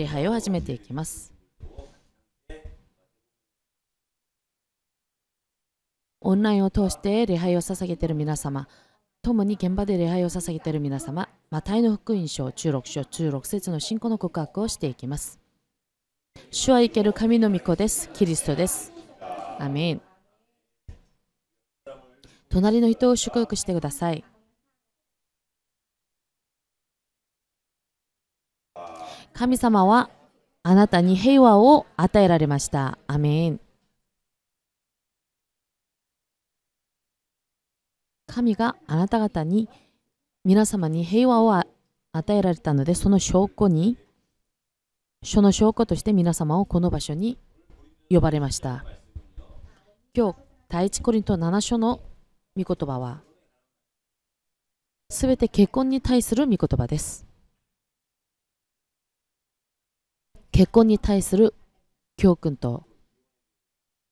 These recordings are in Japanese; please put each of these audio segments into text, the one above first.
礼拝を始めていきます。オンラインを通して礼拝を捧げている皆様、共に現場で礼拝を捧げている皆様、マタイの福音書中6章中6節の信仰の告白をしていきます。主は生ける神の御子です。キリストです。アメン。隣の人を祝福してください。神様はあなたに平和を与えられました。アメン。神があなた方に皆様に平和を与えられたのでその証拠にその証拠として皆様をこの場所に呼ばれました今日第一コリント7書の御言葉はすべて結婚に対する御言葉です結婚に対する教訓と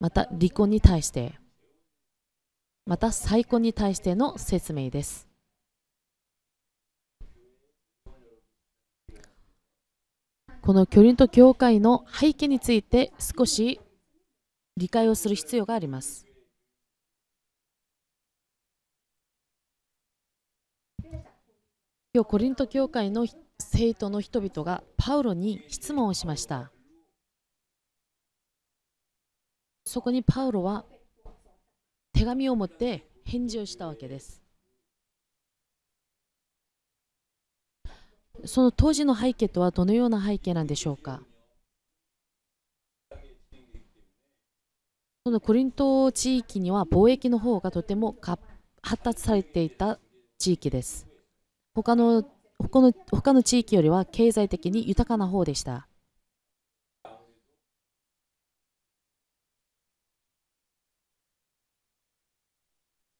また離婚に対してまた再婚に対しての説明ですこの巨ンと教会の背景について少し理解をする必要があります今日コリント教会の生徒の人々がパウロに質問をしましたそこにパウロは手紙を持って返事をしたわけですその当時の背景とはどのような背景なんでしょうかそのコリント地域には貿易の方がとても発達されていた地域です他の他の他の地域よりは経済的に豊かな方でした。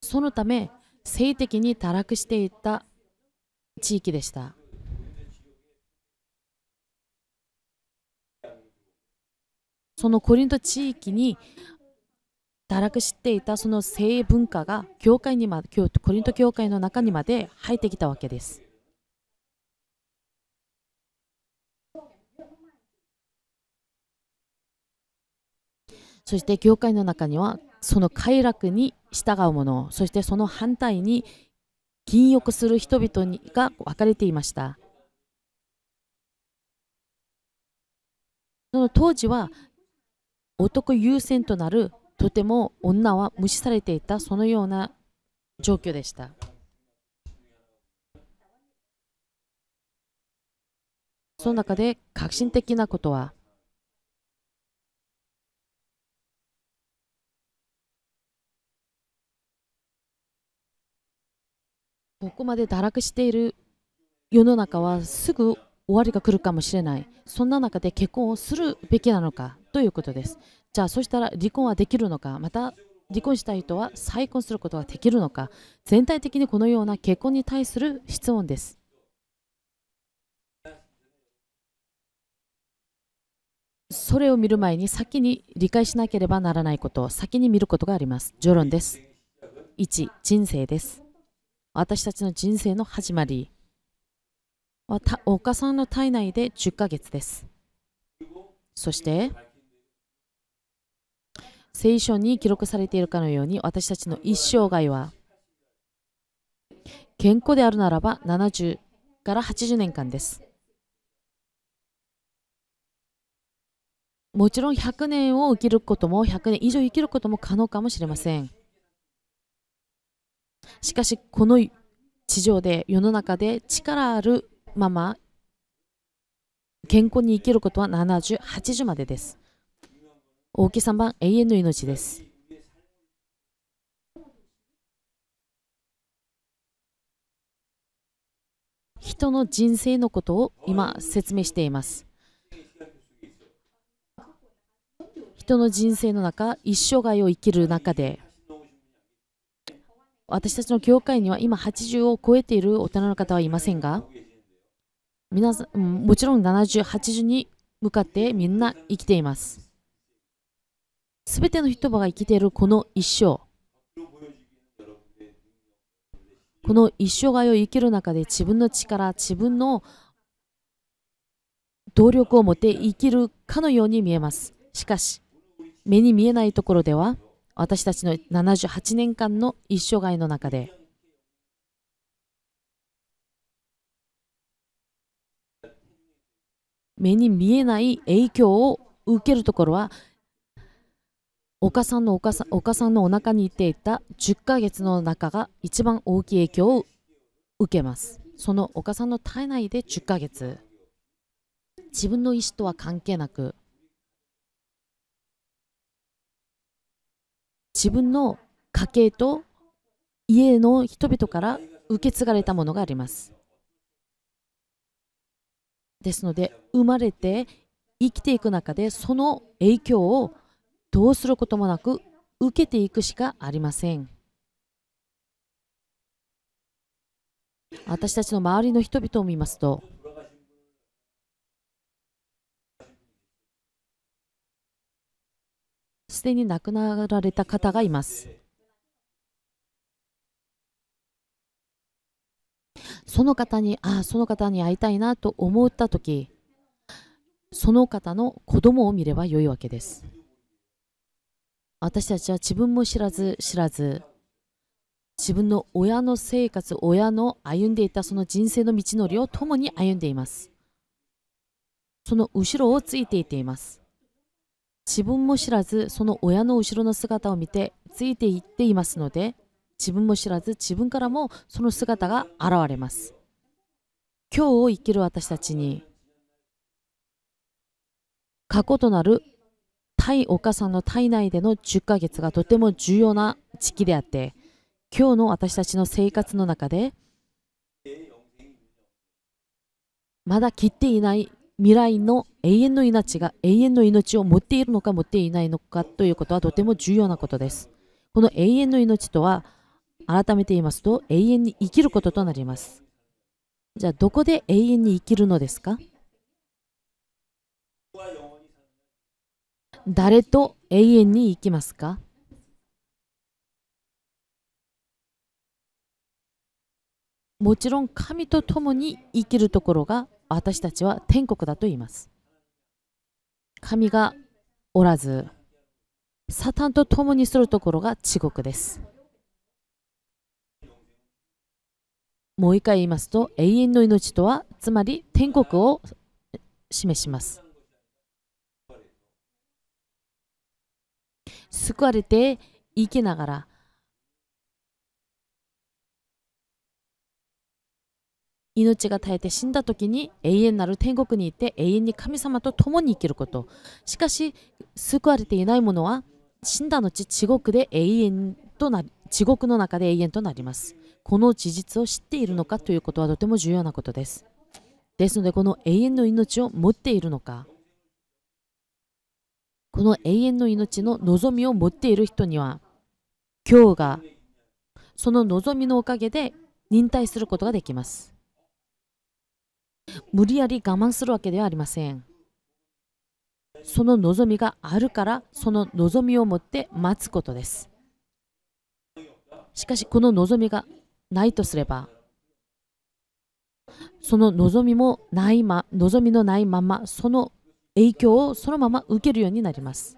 そのため性的に堕落していた地域でした。そのコリント地域に堕落していたその性文化が教会にまコリント教会の中にまで入ってきたわけです。そして業界の中にはその快楽に従う者そしてその反対に禁欲する人々にが分かれていましたその当時は男優先となるとても女は無視されていたそのような状況でしたその中で革新的なことはここまで堕落している世の中はすぐ終わりが来るかもしれないそんな中で結婚をするべきなのかということですじゃあそしたら離婚はできるのかまた離婚した人は再婚することができるのか全体的にこのような結婚に対する質問ですそれを見る前に先に理解しなければならないことを先に見ることがあります。序論です。1、人生です。私たちの人生の始まり岡さんの体内で10ヶ月ですそして聖書に記録されているかのように私たちの一生涯は健康であるならば70から80年間ですもちろん100年を生きることも100年以上生きることも可能かもしれませんしかしこの地上で世の中で力あるまま健康に生きることは70、80までです。大木さ番、永遠の命です。人の人生のことを今説明しています。人の人生の中、一生涯を生きる中で私たちの教会には今80を超えている大人の方はいませんが皆さんもちろん70、80に向かってみんな生きています。すべての人々が生きているこの一生この一生涯を生きる中で自分の力、自分の動力を持って生きるかのように見えます。しかし、目に見えないところでは、私たちの78年間の一生涯の中で目に見えない影響を受けるところはお母さんのお母さんお母さんのお腹にいていた10ヶ月の中が一番大きい影響を受けますそのお母さんの体内で10ヶ月自分の意思とは関係なく自分の家系と家の人々から受け継がれたものがありますですので生まれて生きていく中でその影響をどうすることもなく受けていくしかありません私たちの周りの人々を見ますとすでに亡くなられた方がいます。その方に、ああ、その方に会いたいなと思った時、その方の子供を見ればよいわけです。私たちは自分も知らず知らず、自分の親の生活、親の歩んでいたその人生の道のりを共に歩んでいます。その後ろをついていています。自分も知らずその親の後ろの姿を見てついていっていますので自分も知らず自分からもその姿が現れます今日を生きる私たちに過去となる対お母さんの体内での10ヶ月がとても重要な時期であって今日の私たちの生活の中でまだ切っていない未来の永遠の命が永遠の命を持っているのか持っていないのかということはとても重要なことです。この永遠の命とは改めて言いますと永遠に生きることとなります。じゃあどこで永遠に生きるのですか誰と永遠に生きますかもちろん神と共に生きるところが私たちは天国だと言います神がおらずサタンと共にするところが地獄ですもう一回言いますと永遠の命とはつまり天国を示します救われて生きながら命が絶えて死んだ時に永遠なる天国にいて永遠に神様と共に生きることしかし救われていないものは死んだ後地獄で永遠となり地獄の中で永遠となりますこの事実を知っているのかということはとても重要なことですですのでこの永遠の命を持っているのかこの永遠の命の望みを持っている人には今日がその望みのおかげで忍耐することができます無理やり我慢するわけではありませんその望みがあるからその望みを持って待つことですしかしこの望みがないとすればその望みもないま望みのないままその影響をそのまま受けるようになります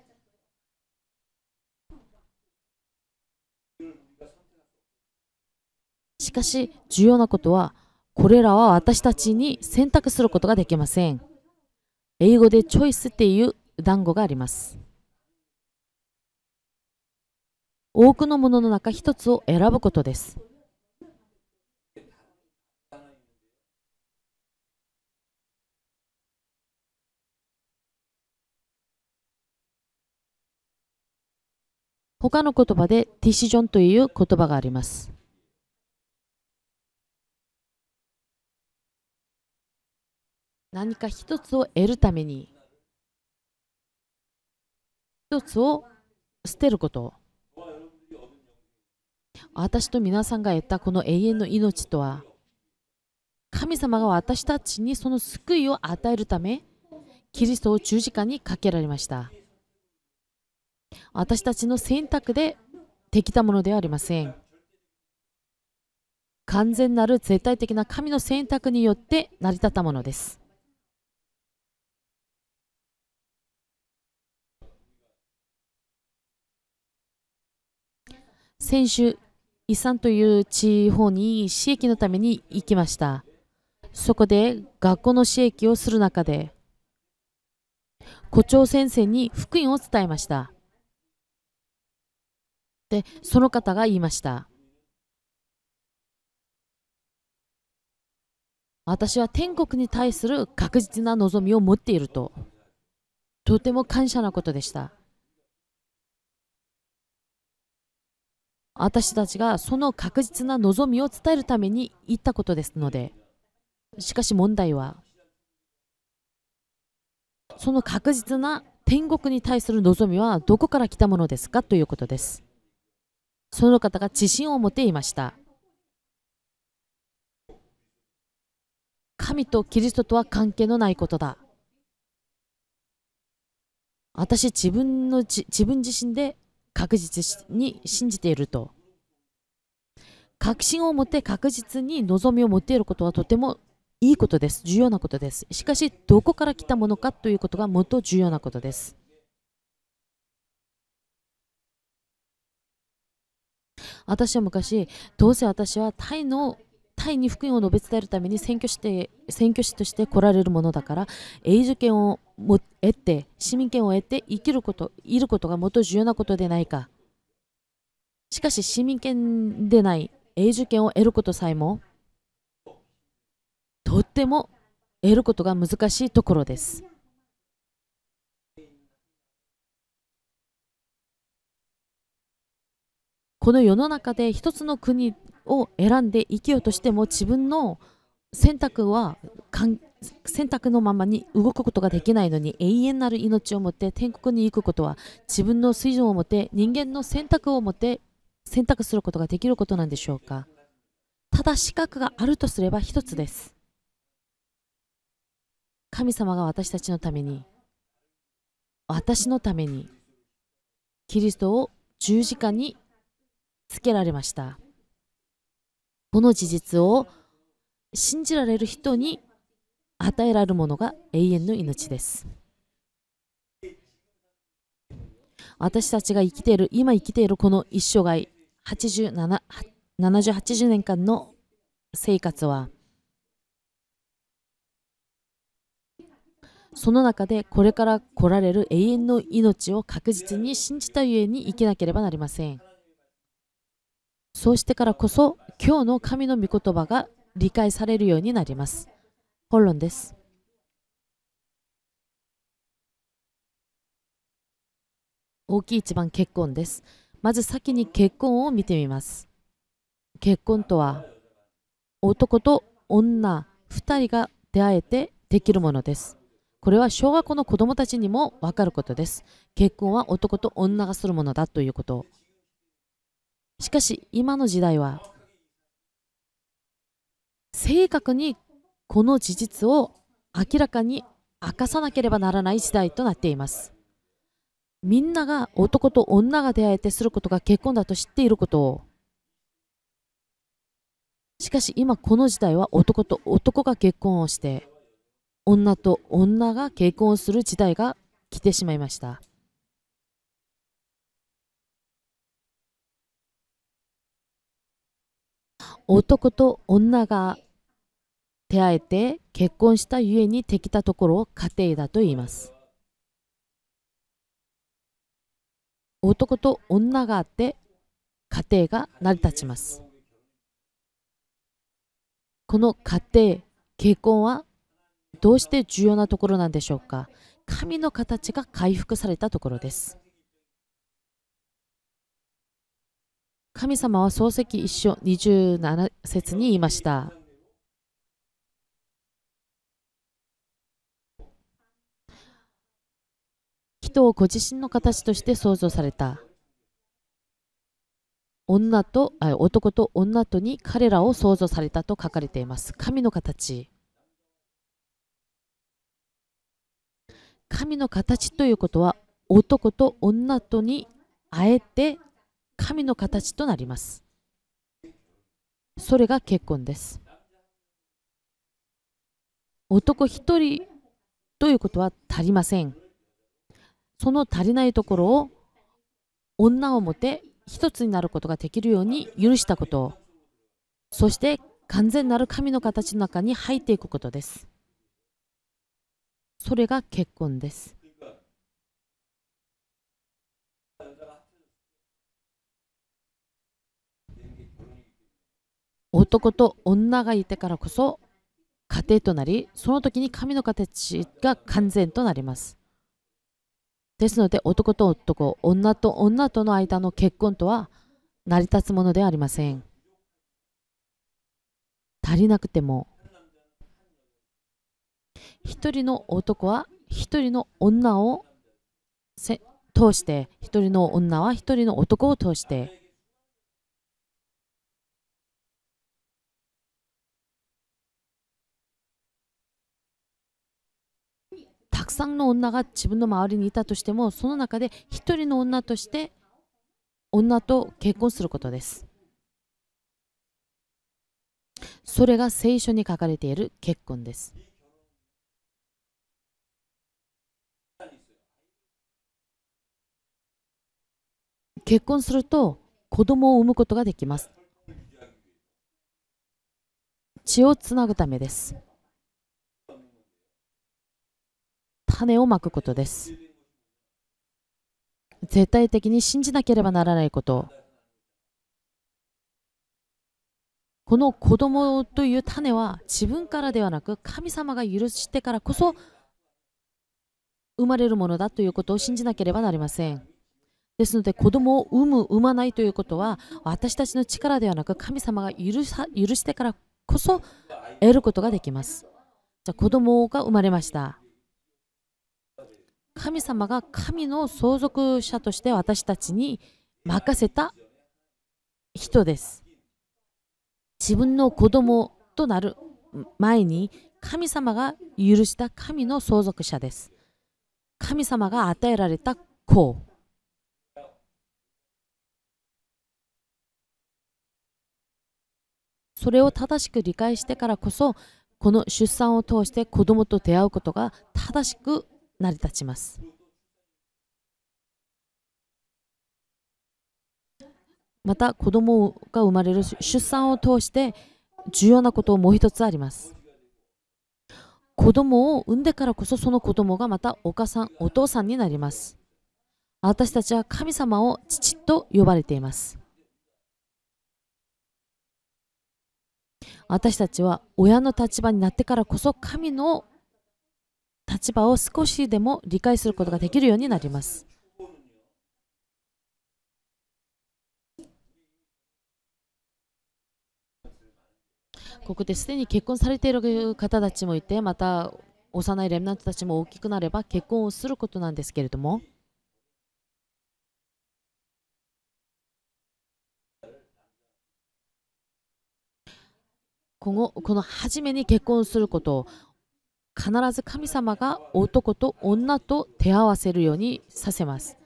しかし重要なことはこれらは私たちに選択することができません。英語でチョイスっていう団子があります。多くのものの中一つを選ぶことです。他の言葉でティシジョンという言葉があります。何か一つを得るために一つを捨てること私と皆さんが得たこの永遠の命とは神様が私たちにその救いを与えるためキリストを十字架にかけられました私たちの選択でできたものではありません完全なる絶対的な神の選択によって成り立ったものです先週、イサンという地方に私益のために行きました。そこで学校の私益をする中で、校長先生に福音を伝えました。で、その方が言いました。私は天国に対する確実な望みを持っていると。とても感謝なことでした。私たちがその確実な望みを伝えるために言ったことですのでしかし問題はその確実な天国に対する望みはどこから来たものですかということですその方が自信を持っていました神とキリストとは関係のないことだ私自分の自分自身で確実に信じていると確信を持って確実に望みを持っていることはとてもいいことです重要なことですしかしどこから来たものかということがもっと重要なことです私は昔どうせ私はタイのタイに福音を述べ伝えるために選挙して選挙師として来られるものだから永住権をも得て市民権を得て生きることいることがもっと重要なことでないかしかし市民権でない永住権を得ることさえもとっても得ることが難しいところですこの世の中で一つの国を選んで生きようとしても自分の選択は選択のままに動くことができないのに永遠なる命を持って天国に行くことは自分の水準を持って人間の選択を持って選択することができることなんでしょうかただ資格があるとすれば一つです神様が私たちのために私のためにキリストを十字架につけられましたこの事実を信じられる人に与えられるものが永遠の命です私たちが生きている今生きているこの一生涯7080年間の生活はその中でこれから来られる永遠の命を確実に信じたゆえに生きなければなりませんそうしてからこそ今日の神の御言葉が理解されるようになります。本論です。大きい一番結婚です。まず先に結婚を見てみます。結婚とは男と女2人が出会えてできるものです。これは小学校の子供たちにも分かることです。結婚は男と女がするものだということ。しかし今の時代は正確にこの事実を明らかに明かさなければならない時代となっています。みんなが男と女が出会えてすることが結婚だと知っていることを。しかし今この時代は男と男が結婚をして、女と女が結婚をする時代が来てしまいました。男と女が出会えて結婚したゆえにできたところを家庭だと言います男と女があって家庭が成り立ちますこの家庭結婚はどうして重要なところなんでしょうか神の形が回復されたところです神様は漱石一章27節に言いました。人をご自身の形として創造された。女と男と女とに彼らを創造されたと書かれています。神の形。神の形ということは男と女とにあえて神の形となりますそれが結婚です男1人ということは足りませんその足りないところを女をもて一つになることができるように許したことそして完全なる神の形の中に入っていくことですそれが結婚です男と女がいてからこそ家庭となりその時に神の形が完全となりますですので男と男女と女との間の結婚とは成り立つものではありません足りなくても一人の男は一人の女を通して一人の女は一人の男を通してくさんの女が自分の周りにいたとしてもその中で一人の女として女と結婚することですそれが聖書に書かれている結婚です結婚すると子供を産むことができます血をつなぐためです種をまくことです絶対的に信じなければならないことこの子供という種は自分からではなく神様が許してからこそ生まれるものだということを信じなければなりませんですので子供を産む産まないということは私たちの力ではなく神様が許さ許してからこそ得ることができますじゃあ子供が生まれました神様が神の相続者として私たちに任せた人です。自分の子供となる前に神様が許した神の相続者です。神様が与えられた子。それを正しく理解してからこそこの出産を通して子供と出会うことが正しく成り立ちます。また子供が生まれる出産を通して重要なこともう一つあります子供を産んでからこそその子供がまたお母さんお父さんになります私たちは神様を父と呼ばれています私たちは親の立場になってからこそ神の場を少しでも理解することができるようになります。ここですでに結婚されている方たちもいてまた幼いレムナントたちも大きくなれば結婚をすることなんですけれども今後この初めに結婚すること必ず神様が男と女と手合わせるようにさせます。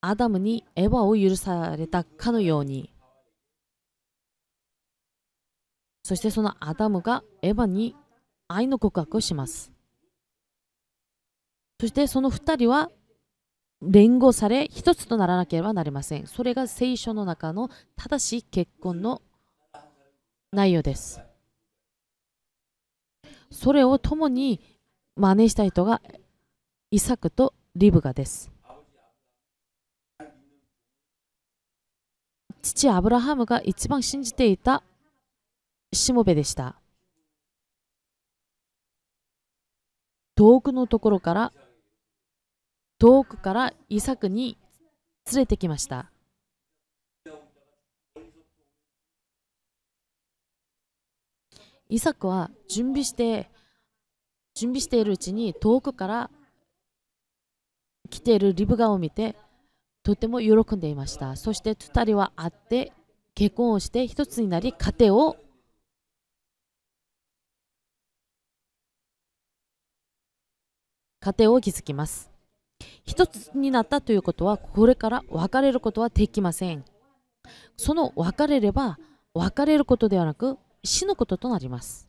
アダムにエヴァを許されたかのようにそしてそのアダムがエヴァに愛の告白をしますそしてその2人は連合され一つとならなければなりませんそれが聖書の中の正しい結婚の内容ですそれを共に真似した人がイサクとリブガです。父アブラハムが一番信じていたしもべでした。遠くのところから遠くからイサクに連れてきました。イサクは準備して準備しているうちに遠くから来ているリブガを見てとても喜んでいましたそして2人は会って結婚をして一つになり家庭を家庭を築きます一つになったということはこれから別れることはできませんその別れれば別れることではなく死ぬこととなります。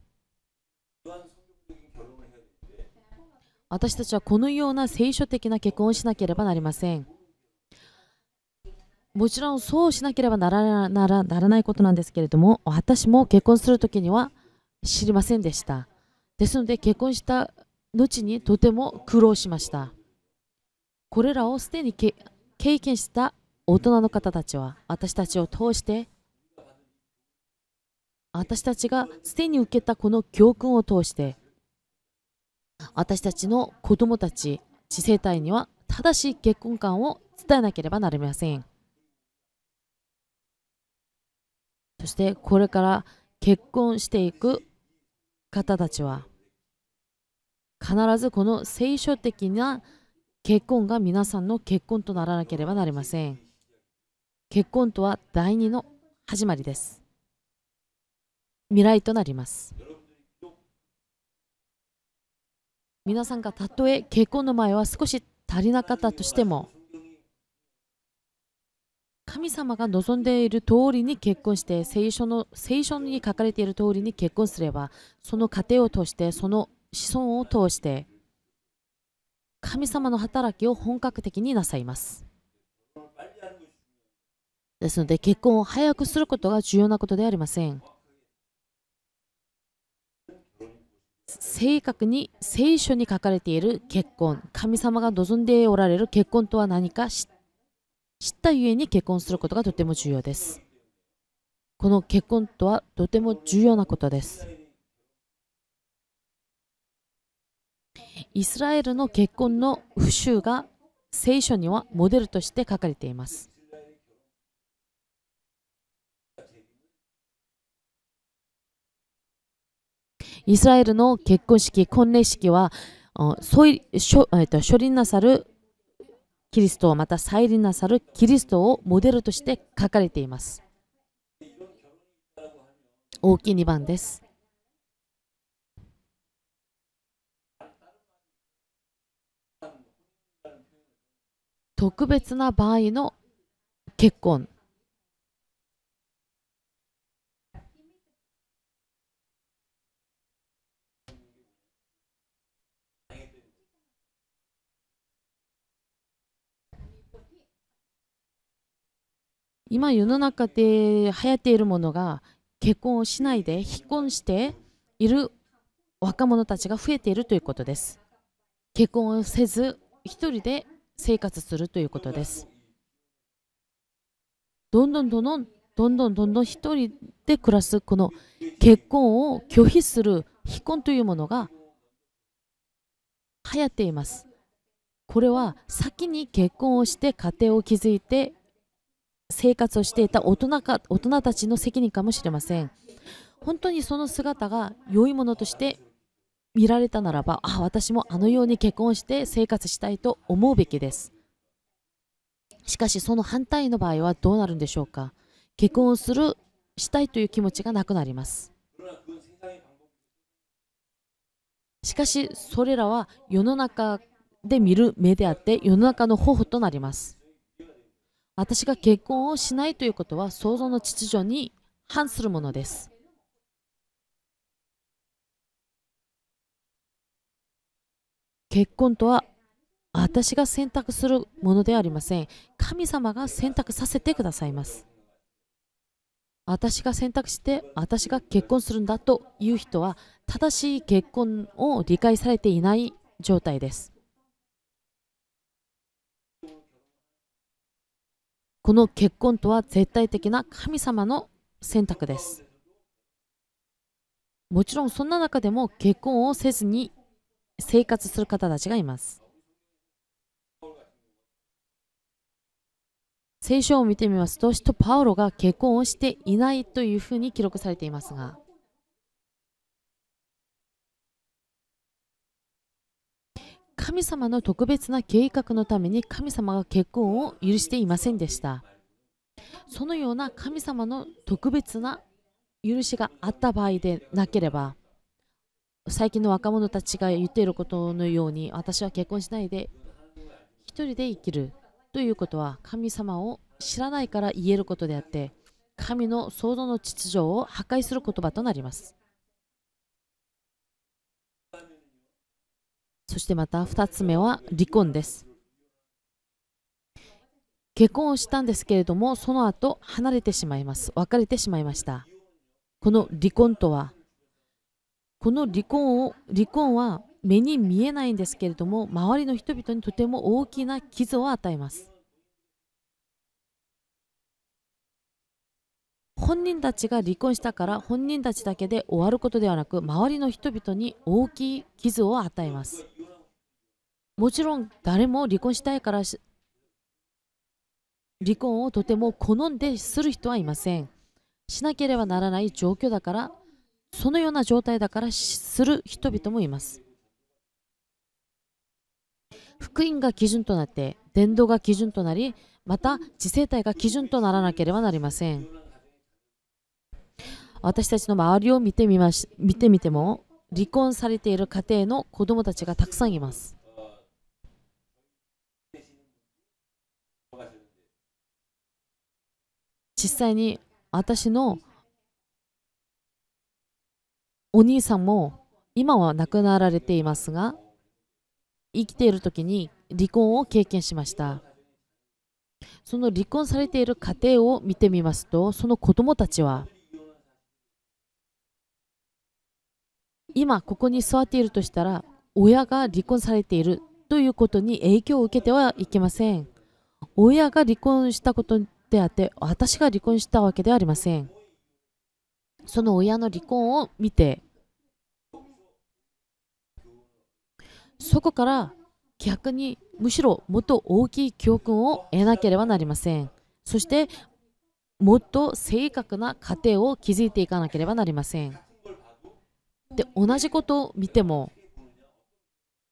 私たちはこのような聖書的な結婚をしなければなりません。もちろんそうしなければならならならないことなんですけれども私も結婚する時には知りませんでしたですので結婚した後にとても苦労しましたこれらをすでに経験した大人の方たちは私たちを通して私たちがすでに受けたこの教訓を通して私たちの子供たち次世代には正しい結婚観を伝えなければなりませんそしてこれから結婚していく方たちは必ずこの聖書的な結婚が皆さんの結婚とならなければなりません結婚とは第二の始まりです未来となります皆さんがたとえ結婚の前は少し足りなかったとしても神様が望んでいる通りに結婚して聖書の聖書に書かれている通りに結婚すればその過程を通してその子孫を通して神様の働きを本格的になさいますですので結婚を早くすることが重要なことではありません正確に聖書に書かれている結婚神様が望んでおられる結婚とは何か知ったゆえに結婚することがとても重要ですこの結婚とはとても重要なことですイスラエルの結婚の不習が聖書にはモデルとして書かれていますイスラエルの結婚式、婚礼式は、そいしょえっと処理なさるキリスト、また再臨なさるキリストをモデルとして書かれています。大きい2番です。特別な場合の結婚今世の中で流行っているものが結婚をしないで非婚している若者たちが増えているということです結婚をせず一人で生活するということですどんどんどんどんどんどんどんどん一人で暮らすこの結婚を拒否する非婚というものが流行っていますこれは先に結婚をして家庭を築いて生活をしていた大人か大人たちの責任かもしれません本当にその姿が良いものとして見られたならばあ私もあのように結婚して生活したいと思うべきですしかしその反対の場合はどうなるんでしょうか結婚をするしたいという気持ちがなくなりますしかしそれらは世の中で見る目であって世の中の方法となります私が結婚をしないということは想像の秩序に反するものです。結婚とは私が選択するものではありません。神様が選択させてくださいます。私が選択して私が結婚するんだという人は正しい結婚を理解されていない状態です。この結婚とは絶対的な神様の選択ですもちろんそんな中でも結婚をせずに生活する方たちがいます聖書を見てみますと使徒パウロが結婚をしていないというふうに記録されていますが神様の特別な計画のために神様が結婚を許していませんでしたそのような神様の特別な許しがあった場合でなければ最近の若者たちが言っていることのように私は結婚しないで一人で生きるということは神様を知らないから言えることであって神の創造の秩序を破壊する言葉となりますそしてまた2つ目は離婚です結婚をしたんですけれどもその後離れてしまいます別れてしまいましたこの離婚とはこの離婚を離婚は目に見えないんですけれども周りの人々にとても大きな傷を与えます本人たちが離婚したから本人たちだけで終わることではなく周りの人々に大きい傷を与えますもちろん誰も離婚したいから離婚をとても好んでする人はいませんしなければならない状況だからそのような状態だからする人々もいます福音が基準となって伝道が基準となりまた次世代が基準とならなければなりません私たちの周りを見てみまし見てみても離婚されている家庭の子供たちがたくさんいます実際に私のお兄さんも今は亡くなられていますが生きている時に離婚を経験しましたその離婚されている家庭を見てみますとその子供たちは今ここに座っているとしたら親が離婚されているということに影響を受けてはいけません親が離婚したことであって私が離婚したわけではありませんその親の離婚を見てそこから逆にむしろもっと大きい教訓を得なければなりませんそしてもっと正確な過程を築いていかなければなりませんで同じことを見ても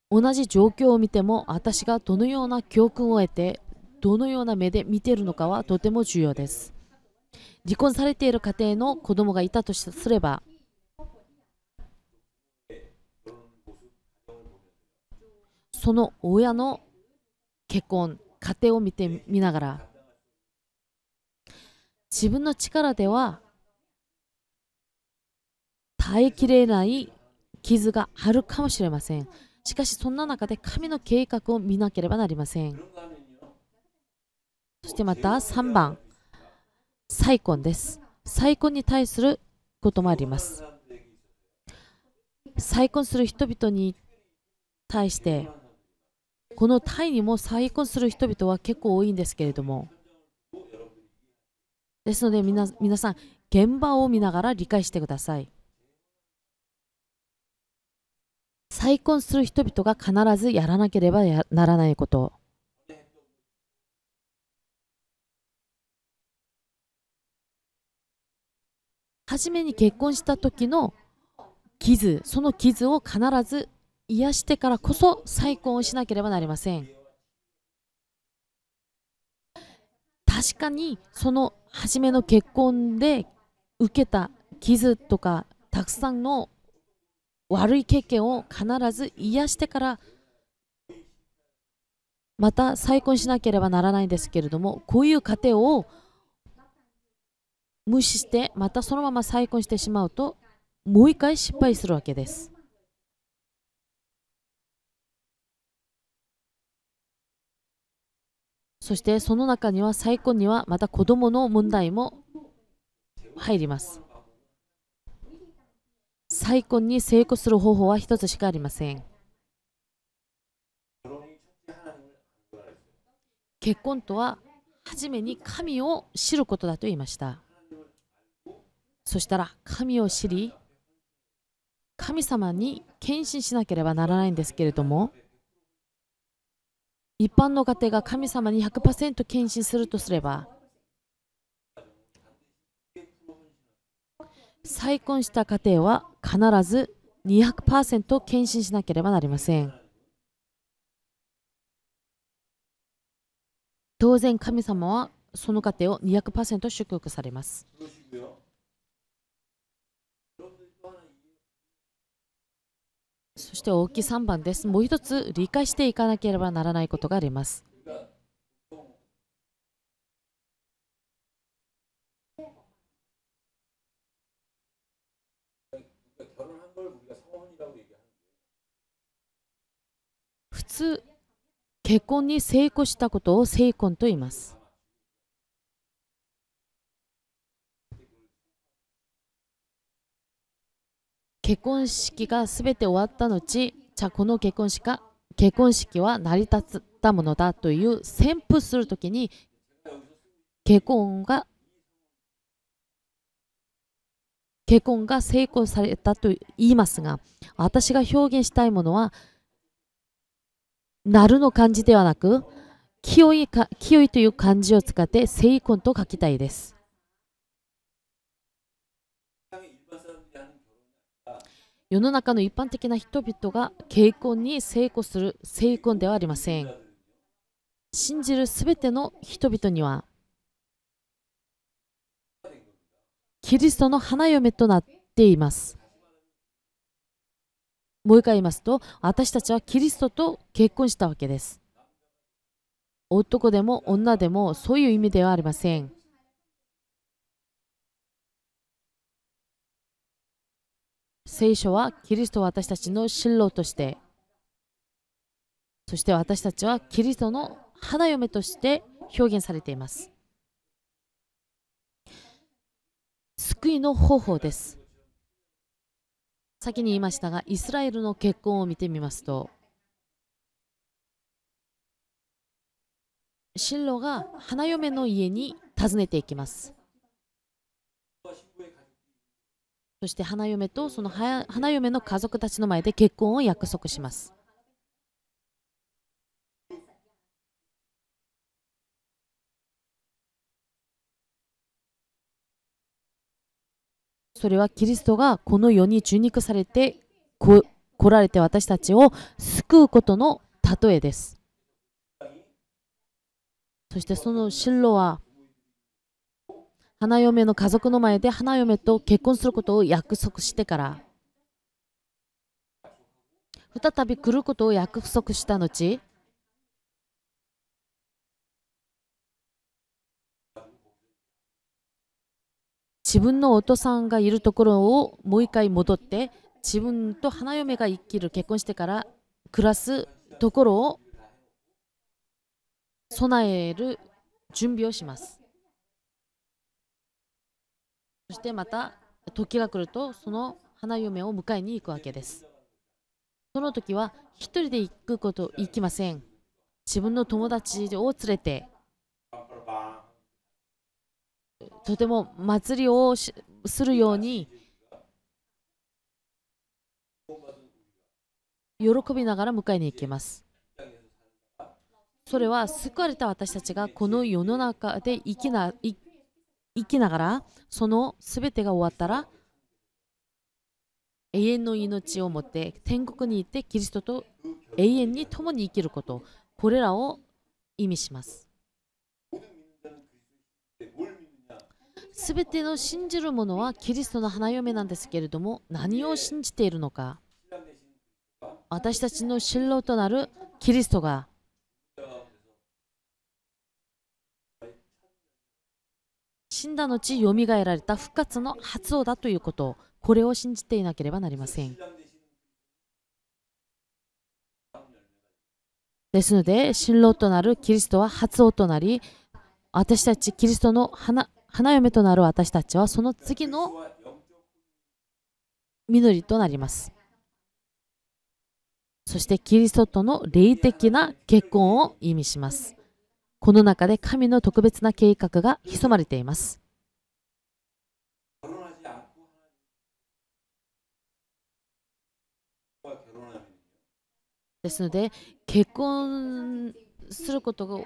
同じ状況を見ても私がどのような教訓を得てどのような目で見ているのかはとても重要です離婚されている家庭の子供がいたとすればその親の結婚家庭を見てみながら自分の力では耐えきれない傷があるかもしれませんしかしそんな中で神の計画を見なければなりませんそしてまた3番、再婚です。再婚に対することもあります。再婚する人々に対して、このタイにも再婚する人々は結構多いんですけれども、ですので皆皆さん、現場を見ながら理解してください。再婚する人々が必ずやらなければならないこと。初めに結婚した時の傷その傷を必ず癒してからこそ再婚をしなければなりません確かにその初めの結婚で受けた傷とかたくさんの悪い経験を必ず癒してからまた再婚しなければならないんですけれどもこういう過程を無視してまたそのまま再婚してしまうともう一回失敗するわけです。そしてその中には再婚にはまた子供の問題も入ります。再婚に成功する方法は一つしかありません。結婚とは初めに神を知ることだと言いました。そしたら神を知り神様に献身しなければならないんですけれども一般の家庭が神様に100%献身するとすれば再婚した家庭は必ず200%献身しなければなりません当然神様はその家庭を200%祝福されます。そして大きい3番です。もう一つ理解していかなければならないことがあります。普通結婚に成功したことを成婚と言います。結婚式が全て終わった後じゃあこの結婚式か結婚式は成り立ったものだという宣布するときに結婚が結婚が成功されたと言いますが私が表現したいものはなるの漢字ではなく清いか清いという漢字を使って成婚と書きたいです世の中の一般的な人々が結婚に成功する成婚ではありません信じるすべての人々にはキリストの花嫁となっていますもう一回言いますと私たちはキリストと結婚したわけです男でも女でもそういう意味ではありません聖書はキリストを私たちの進路としてそして私たちはキリストの花嫁として表現されています救いの方法です先に言いましたがイスラエルの結婚を見てみますと進路が花嫁の家に訪ねていきますそして花嫁とその花嫁の家族たちの前で結婚を約束します。それはキリストがこの世に受肉されてこ来られて私たちを救うことの例えです。そしてその進路は花嫁の家族の前で花嫁と結婚することを約束してから再び来ることを約束した後自分のお父さんがいるところをもう一回戻って自分と花嫁が生きる結婚してから暮らすところを備える準備をします。そしてまた時が来るとその花嫁を迎えに行くわけですその時は一人で行くこと行きません自分の友達を連れてとても祭りをするように喜びながら迎えに行きますそれは救われた私たちがこの世の中で生きな生生きながらその全てが終わったら永遠の命を持って天国に行ってキリストと永遠に共に生きることこれらを意味します全ての信じる者はキリストの花嫁なんですけれども何を信じているのか私たちの新路となるキリストが死んだ後よみがえられた復活の発動だということこれを信じていなければなりませんですので新郎となるキリストは発動となり私たちキリストの花花嫁となる私たちはその次の実りとなりますそしてキリストとの霊的な結婚を意味しますこの中で神の特別な計画が潜まれています。ですので結婚すること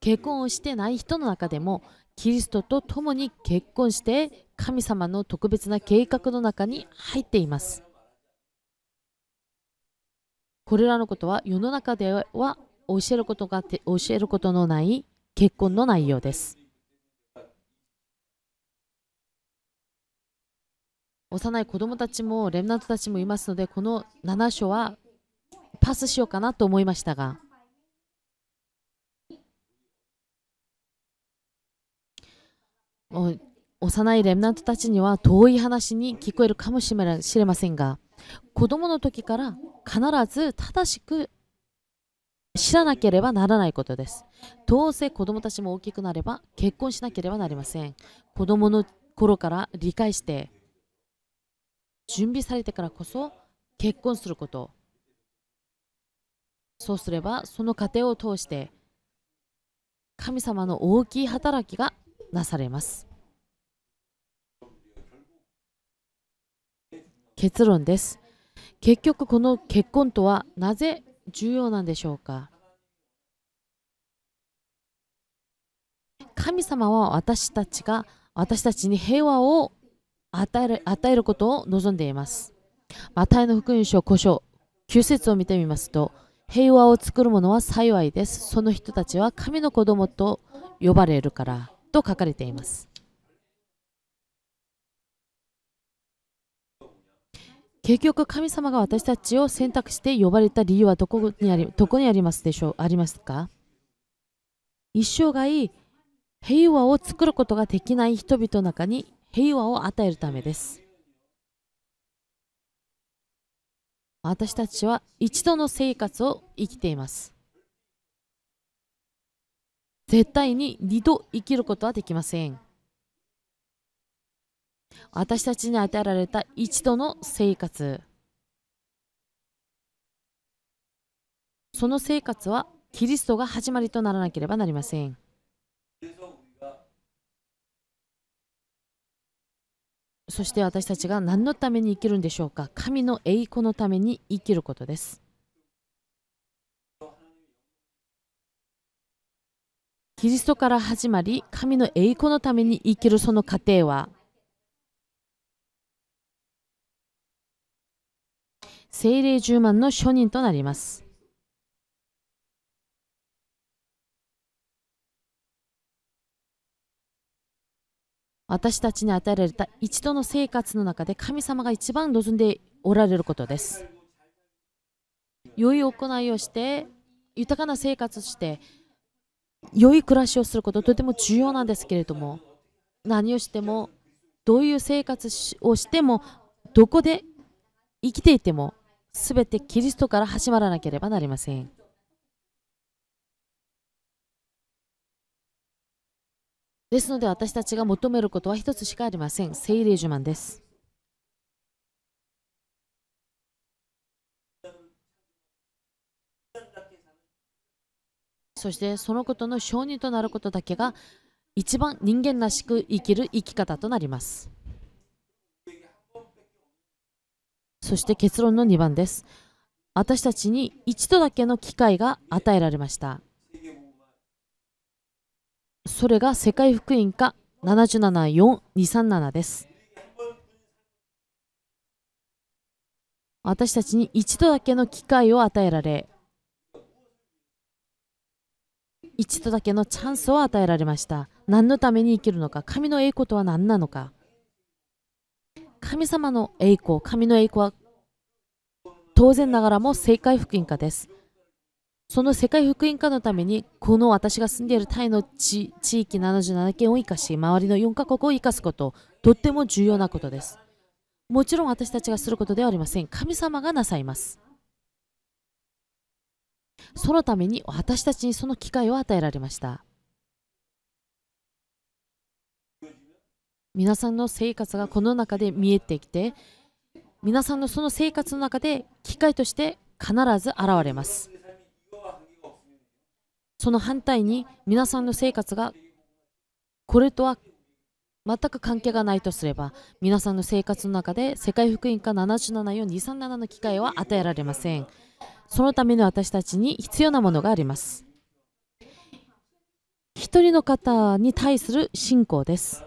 結婚をしてない人の中でもキリストと共に結婚して神様の特別な計画の中に入っています。これらのことは世の中では教えることが教えることのない結婚の内容です。幼い子供たちもレムナントたちもいますのでこの7章はパスしようかなと思いましたが幼いレムナントたちには遠い話に聞こえるかもしれませんが子供の時から必ず正しく知らなければならないことです。どうせ子供たちも大きくなれば結婚しなければなりません。子供の頃から理解して準備されてからこそ結婚すること。そうすればその過程を通して神様の大きい働きがなされます。結論です。結局この結婚とはなぜ重要なんでしょうか神様は私たちが私たちに平和を与える与えることを望んでいます。マタイの福音書古書9節を見てみますと平和を作る者は幸いです。その人たちは神の子供と呼ばれるからと書かれています。結局神様が私たちを選択して呼ばれた理由はどこにありどこにありますでしょうありますか一生涯平和を作ることができない人々の中に平和を与えるためです私たちは一度の生活を生きています絶対に二度生きることはできません私たちに与えられた一度の生活その生活はキリストが始まりとならなければなりませんそして私たちが何のために生きるんでしょうか神の栄光のために生きることですキリストから始まり神の栄光のために生きるその過程は精霊十万の庶人となります。私たちに与えられた一度の生活の中で神様が一番望んでおられることです。良い行いをして豊かな生活をして良い暮らしをすることとても重要なんですけれども何をしてもどういう生活をしてもどこで生きていても全てキリストから始まらなければなりません。ですので私たちが求めることは一つしかありません。聖霊呪満です。そしてそのことの承認となることだけが一番人間らしく生きる生き方となります。そして結論の2番です。私たちに一度だけの機会が与えられました。それが世界福音化77427です。私たちに一度だけの機会を与えられ、一度だけのチャンスを与えられました。何のために生きるのか、神の栄光とは何なのか。神様の栄光、神の栄光は当然ながらも世界福音家です。その世界福音家のために、この私が住んでいるタイの地地域77県を生かし、周りの4カ国を生かすこと、とっても重要なことです。もちろん私たちがすることではありません。神様がなさいます。そのために私たちにその機会を与えられました。皆さんの生活がこの中で見えてきて皆さんのその生活の中で機会として必ず現れますその反対に皆さんの生活がこれとは全く関係がないとすれば皆さんの生活の中で世界福音化774237の機会は与えられませんそのための私たちに必要なものがあります一人の方に対する信仰です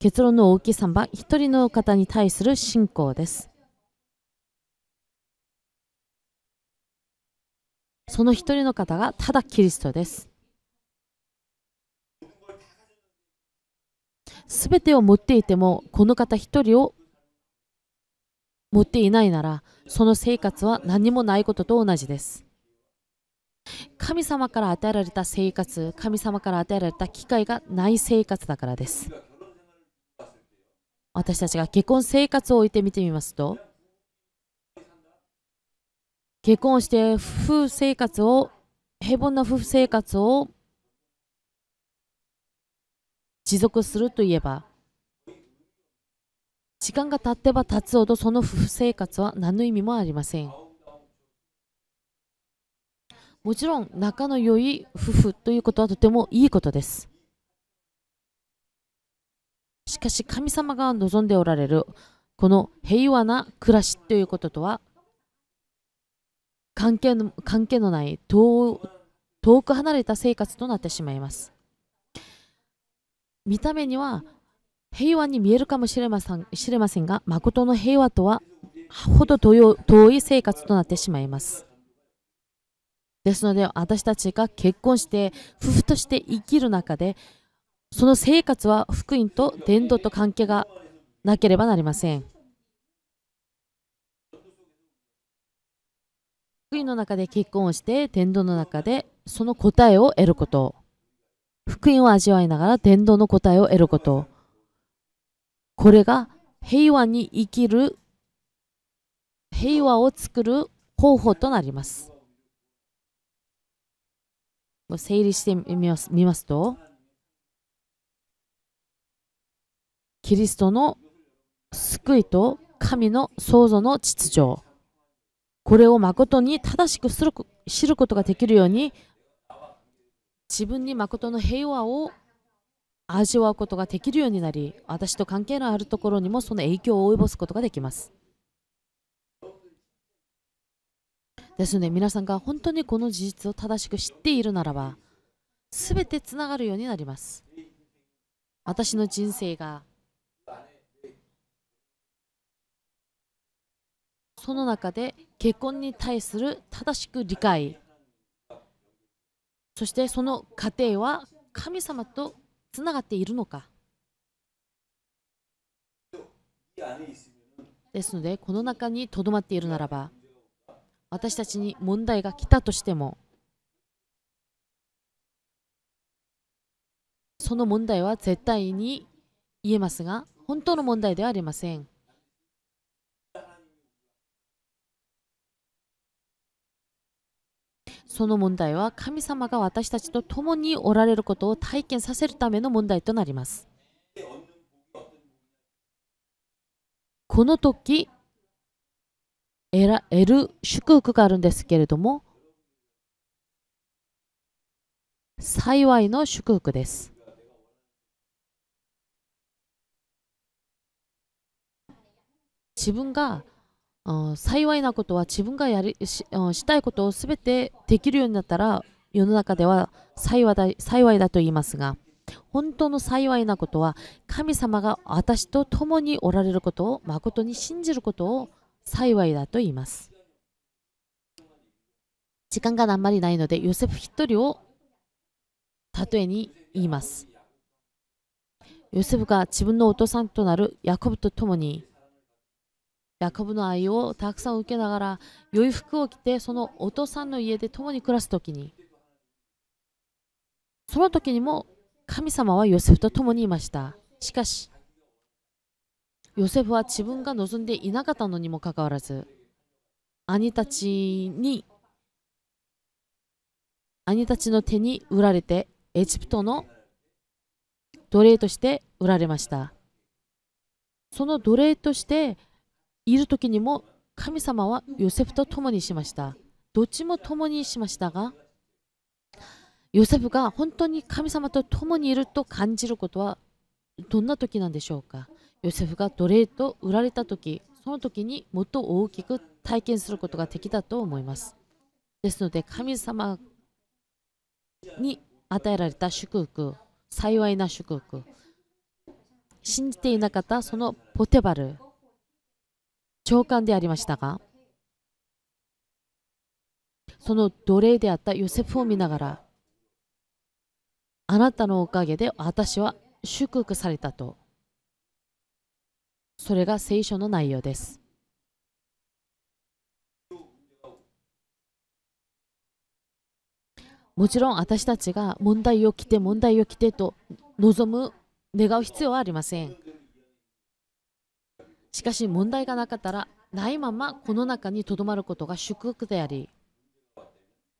結論の大きさは一人の方に対する信仰です。その一人の方がただキリストです。すべてを持っていても、この方一人を持っていないなら、その生活は何もないことと同じです。神様から与えられた生活、神様から与えられた機会がない生活だからです。私たちが結婚生活を置いて見てみますと結婚して夫婦生活を平凡な夫婦生活を持続するといえば時間が経ってば経つほどその夫婦生活は何の意味もありませんもちろん仲の良い夫婦ということはとてもいいことですしかし神様が望んでおられるこの平和な暮らしということとは関係の関係のない遠く離れた生活となってしまいます。見た目には平和に見えるかもしれません知れませんが誠の平和とはほど遠い生活となってしまいます。ですので私たちが結婚して夫婦として生きる中でその生活は福音と伝道と関係がなければなりません。福音の中で結婚をして伝道の中でその答えを得ること。福音を味わいながら伝道の答えを得ること。これが平和に生きる平和を作る方法となります。整理してみますとキリストの救いと神の創造の秩序これを誠に正しくする知ることができるように自分に誠の平和を味わうことができるようになり私と関係のあるところにもその影響を及ぼすことができますですので皆さんが本当にこの事実を正しく知っているならば全てつながるようになります私の人生がその中で結婚に対する正しく理解そしてその過程は神様とつながっているのかですのでこの中にとどまっているならば私たちに問題が来たとしてもその問題は絶対に言えますが本当の問題ではありません。その問題は神様が私たちと共におられることを体験させるための問題となります。この時得る祝福があるんですけれども幸いの祝福です。自分が幸いなことは自分がやりししたいことを全てできるようになったら世の中では幸いだ幸いだと言いますが本当の幸いなことは神様が私と共におられることを誠に信じることを幸いだと言います時間があんまりないのでヨセフ一人を例えに言いますヨセフが自分のお父さんとなるヤコブと共にヤコブの愛をたくさん受けながら、良い服を着て、そのお父さんの家で共に暮らすときに、その時にも神様はヨセフと共にいました。しかし、ヨセフは自分が望んでいなかったのにもかかわらず、兄たちに、兄たちの手に売られて、エジプトの奴隷として売られました。その奴隷としている時にも神様はヨセフと共にしました。どっちも共にしましたが、ヨセフが本当に神様と共にいると感じることはどんな時なんでしょうか。ヨセフが奴隷と売られた時、その時にもっと大きく体験することができたと思います。ですので、神様に与えられた祝福、幸いな祝福、信じていなかったそのポテバル、長官でありましたがその奴隷であったヨセフを見ながらあなたのおかげで私は祝福されたとそれが聖書の内容ですもちろん私たちが問題をきて問題をきてと望む願う必要はありませんしかし問題がなかったらないままこの中にとどまることが祝福であり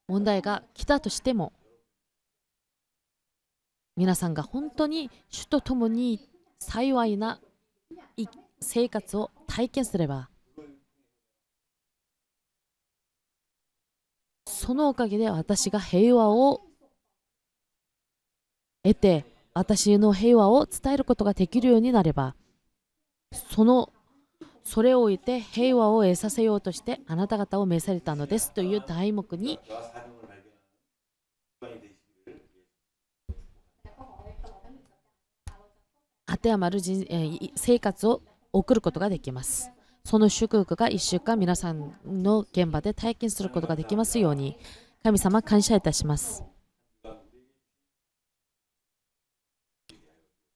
問題が来たとしても皆さんが本当に主と共に幸いな生活を体験すればそのおかげで私が平和を得て私の平和を伝えることができるようになればそのそれを置いて平和を得させようとしてあなた方を召されたのですという題目に当てはまる人、えー、生活を送ることができます。その祝福が1週間皆さんの現場で体験することができますように神様感謝いたします。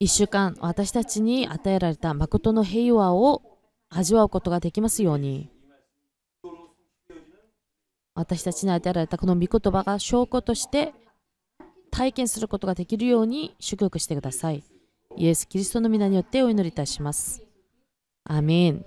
1週間私たちに与えられた誠の平和を味わうことができますように私たちに与えられたこの御言葉が証拠として体験することができるように祝福してくださいイエス・キリストの皆によってお祈りいたしますアメン